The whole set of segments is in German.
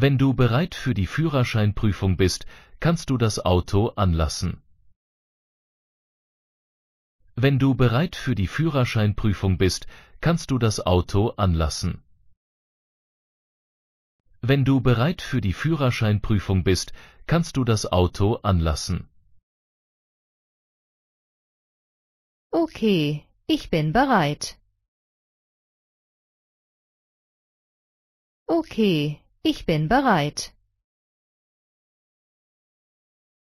Wenn du bereit für die Führerscheinprüfung bist, kannst du das Auto anlassen. Wenn du bereit für die Führerscheinprüfung bist, kannst du das Auto anlassen. Wenn du bereit für die Führerscheinprüfung bist, kannst du das Auto anlassen. Okay, ich bin bereit. Okay, ich bin bereit.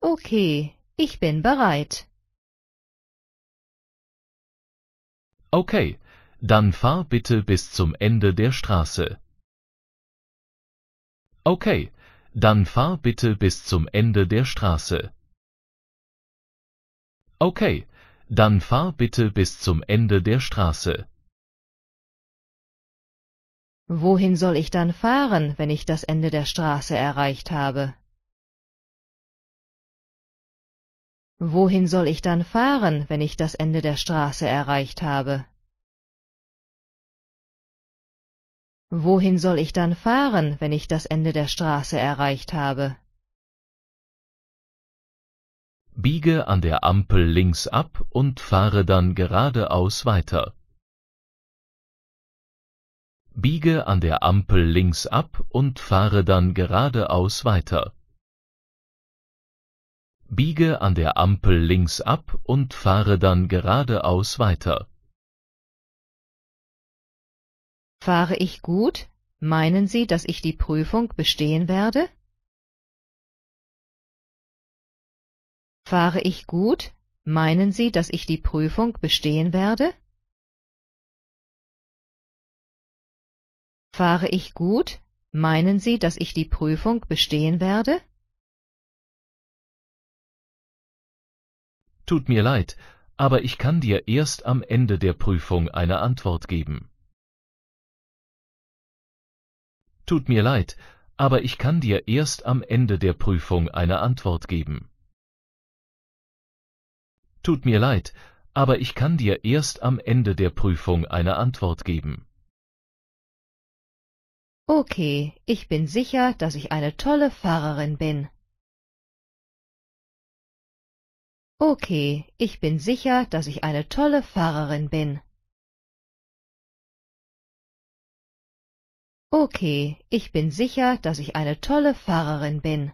Okay, ich bin bereit. Okay, dann fahr bitte bis zum Ende der Straße. Okay, dann fahr bitte bis zum Ende der Straße. Okay, dann fahr bitte bis zum Ende der Straße. Wohin soll ich dann fahren, wenn ich das Ende der Straße erreicht habe? Wohin soll ich dann fahren, wenn ich das Ende der Straße erreicht habe? Wohin soll ich dann fahren, wenn ich das Ende der Straße erreicht habe? Biege an der Ampel links ab und fahre dann geradeaus weiter biege an der Ampel links ab und fahre dann geradeaus weiter. Biege an der Ampel links ab und fahre dann geradeaus weiter. Fahre ich gut? Meinen Sie, dass ich die Prüfung bestehen werde? Fahre ich gut? Meinen Sie, dass ich die Prüfung bestehen werde? Fahre ich gut, meinen Sie, dass ich die Prüfung bestehen werde? Tut mir leid, aber ich kann dir erst am Ende der Prüfung eine Antwort geben. Tut mir leid, aber ich kann dir erst am Ende der Prüfung eine Antwort geben. Tut mir leid, aber ich kann dir erst am Ende der Prüfung eine Antwort geben. Okay, ich bin sicher, dass ich eine tolle Fahrerin bin. Okay, ich bin sicher, dass ich eine tolle Fahrerin bin. Okay, ich bin sicher, dass ich eine tolle Fahrerin bin.